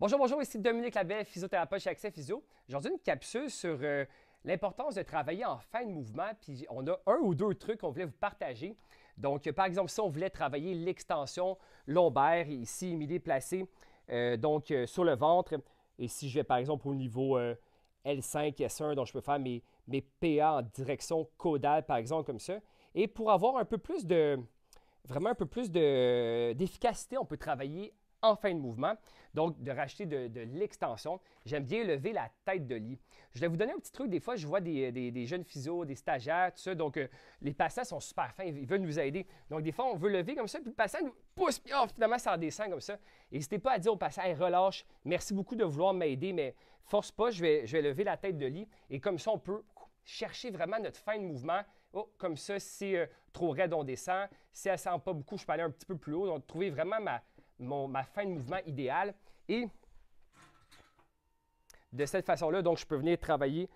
Bonjour, bonjour, ici Dominique Labelle, physiothérapeute chez Accès Physio. Aujourd'hui, une capsule sur euh, l'importance de travailler en fin de mouvement. Puis on a un ou deux trucs qu'on voulait vous partager. Donc, euh, par exemple, si on voulait travailler l'extension lombaire, ici, est placé, euh, donc sur le ventre. Et si je vais, par exemple, au niveau L5, S1, donc je peux faire mes, PA en direction caudale, par exemple, comme ça. Et pour avoir un peu plus de, vraiment un peu plus d'efficacité, on peut travailler en fin de mouvement, donc de racheter de, l'extension. J'aime bien lever la tête de lit. Je vais vous donner un petit truc. Des fois, je vois des, jeunes physios, des stagiaires, tout ça. Donc, euh, les patients sont super fins. Ils veulent nous aider. Donc, des fois, on veut lever comme ça, puis le patient nous pousse, puis oh, finalement, ça descend comme ça. N'hésitez pas à dire au patient relâche, merci beaucoup de vouloir m'aider, mais force pas, je vais, lever la tête de lit. Et comme ça, on peut chercher vraiment notre fin de mouvement. Oh, comme ça, si c'est euh, trop raide, on descend. Si elle ne sent pas beaucoup, je peux aller un petit peu plus haut. Donc, trouver vraiment ma mon, ma fin de mouvement idéale. Et de cette façon-là, donc je peux venir travailler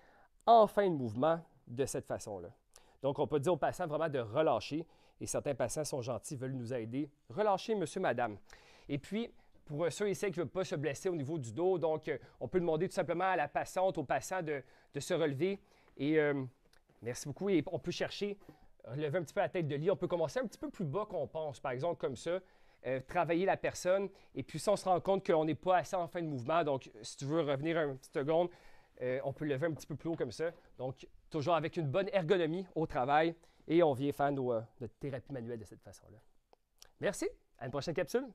en fin de mouvement de cette façon-là. Donc, on peut dire aux patients vraiment de relâcher. Et certains patients sont gentils, veulent nous aider. Relâchez, monsieur, madame. Et puis, pour ceux et celles qui ne veulent pas se blesser au niveau du dos, donc on peut demander tout simplement à la patiente, au patient de, se relever. Et euh, merci beaucoup. Et on peut chercher, relever un petit peu la tête de lit. On peut commencer un petit peu plus bas qu'on pense, par exemple, comme ça. Euh, travailler la personne. Et puis, ça, on se rend compte qu'on n'est pas assez en fin de mouvement, donc si tu veux revenir un petit seconde, euh, on peut lever un petit peu plus haut comme ça. Donc, toujours avec une bonne ergonomie au travail. Et on vient faire nos, euh, notre thérapie manuelle de cette façon-là. Merci. À une prochaine capsule.